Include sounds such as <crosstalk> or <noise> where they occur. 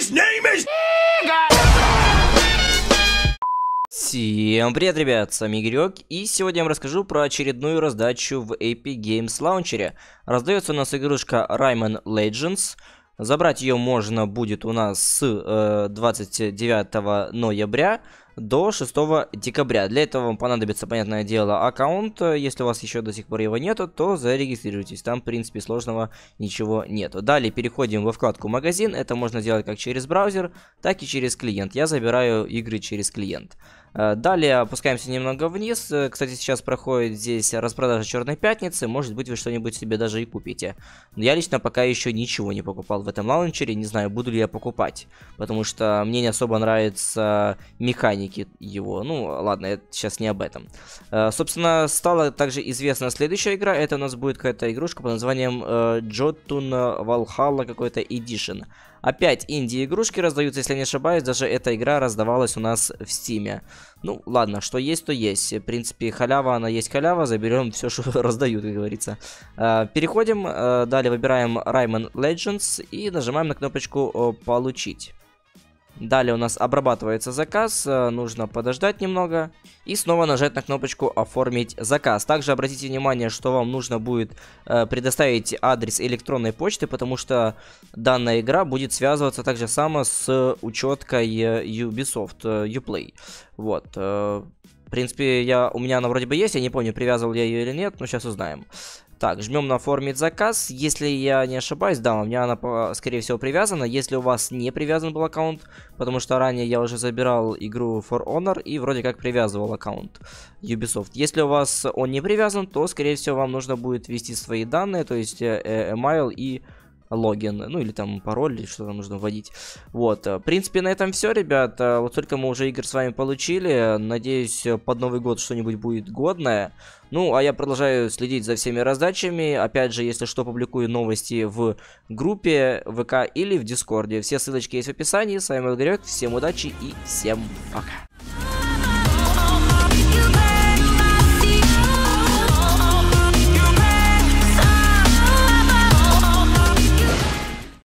His name is... Всем привет, ребят, с вами Игорек, и сегодня я вам расскажу про очередную раздачу в Epic Games Launcher. Раздается у нас игрушка Rayman Legends. Забрать ее можно будет у нас с э, 29 ноября до 6 декабря. Для этого вам понадобится, понятное дело, аккаунт. Если у вас еще до сих пор его нету, то зарегистрируйтесь. Там, в принципе, сложного ничего нету. Далее переходим во вкладку «Магазин». Это можно делать как через браузер, так и через клиент. Я забираю игры через клиент. Э, далее опускаемся немного вниз. Э, кстати, сейчас проходит здесь распродажа Черной Пятницы. Может быть, вы что-нибудь себе даже и купите. Но я лично пока еще ничего не покупал в этом лаунчере. Не знаю, буду ли я покупать. Потому что мне не особо нравится механика поклонники его. Ну, ладно, это сейчас не об этом. Э, собственно, стала также известна следующая игра. Это у нас будет какая-то игрушка под названием э, Jotun Valhalla какой-то Edition. Опять инди-игрушки раздаются, если не ошибаюсь. Даже эта игра раздавалась у нас в Стиме. Ну, ладно, что есть, то есть. В принципе, халява, она есть халява. Заберем все, что <laughs> раздают, как говорится. Э, переходим. Э, далее выбираем Rayman Legends и нажимаем на кнопочку «Получить». Далее у нас обрабатывается заказ, э, нужно подождать немного и снова нажать на кнопочку «Оформить заказ». Также обратите внимание, что вам нужно будет э, предоставить адрес электронной почты, потому что данная игра будет связываться так же само с учеткой э, Ubisoft, Uplay. Вот. В принципе, я, у меня она вроде бы есть, я не помню, привязывал я ее или нет, но сейчас узнаем. Так, жмем на оформить заказ. Если я не ошибаюсь, да, у меня она, скорее всего, привязана. Если у вас не привязан был аккаунт, потому что ранее я уже забирал игру For Honor и вроде как привязывал аккаунт Ubisoft. Если у вас он не привязан, то, скорее всего, вам нужно будет ввести свои данные, то есть э, э, email и... Э, логин, ну или там пароль, или что там нужно вводить. Вот, э, в принципе, на этом все, ребят. Э, вот только мы уже игр с вами получили. Надеюсь, э, под Новый год что-нибудь будет годное. Ну, а я продолжаю следить за всеми раздачами. Опять же, если что, публикую новости в группе ВК или в Дискорде. Все ссылочки есть в описании. С вами был Грек. Всем удачи и всем пока.